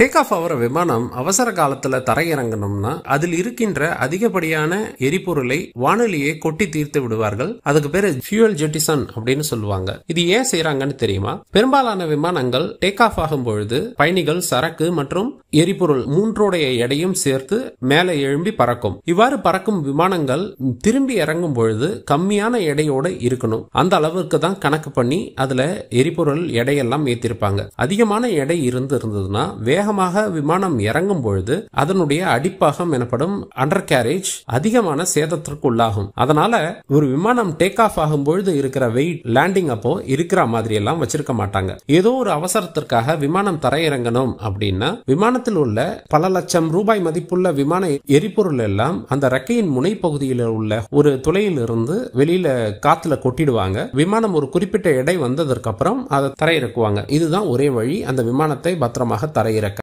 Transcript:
take off ஆகிற விமானம் அவசர காலத்துல தரையிறங்கணும்னா அதில் இருக்கின்ற அதிகப்படியான எரிபொருளை வானொலியை கொட்டி தீர்த்து விடுவார்கள் அதுக்கு பேரு ஃபியூவல் ஜெட்டிசன் அப்படின்னு சொல்லுவாங்க இது ஏன் செய்யறாங்கன்னு தெரியுமா பெரும்பாலான விமானங்கள் டேக் ஆஃப் ஆகும் பொழுது பயணிகள் சரக்கு மற்றும் எரிபொருள் மூன்றோடைய எடையும் சேர்த்து மேலே எழும்பி பறக்கும் இவ்வாறு பறக்கும் விமானங்கள் திரும்பி இறங்கும் பொழுது கம்மியான எடையோடு இருக்கணும் அந்த அளவுக்கு தான் கணக்கு பண்ணி அதுல எரிபொருள் எடையெல்லாம் ஏத்திருப்பாங்க அதிகமான எடை இருந்து இருந்ததுன்னா வேக வேகமாக விமானம் இறங்கும் பொழுது அதனுடைய அடிப்பாகம் எனப்படும் அண்டர் கேரேஜ் அதிகமான சேதத்திற்கு உள்ளாகும் அதனால ஒரு விமானம் டேக் ஆஃப் ஆகும் பொழுது இருக்கிற வெயிட் லேண்டிங் அப்போ இருக்கிற மாதிரி எல்லாம் வச்சிருக்க மாட்டாங்க ஏதோ ஒரு அவசரத்திற்காக விமானம் தரையிறங்கணும் அப்படின்னா விமானத்தில் உள்ள பல லட்சம் ரூபாய் மதிப்புள்ள விமான எரிபொருள் எல்லாம் அந்த ரெக்கையின் முனை பகுதியில் உள்ள ஒரு துளையிலிருந்து வெளியில காத்துல கொட்டிடுவாங்க விமானம் ஒரு குறிப்பிட்ட எடை வந்ததற்கு அப்புறம் அதை தரையிறக்குவாங்க இதுதான் ஒரே வழி அந்த விமானத்தை பத்திரமாக தரையிறக்க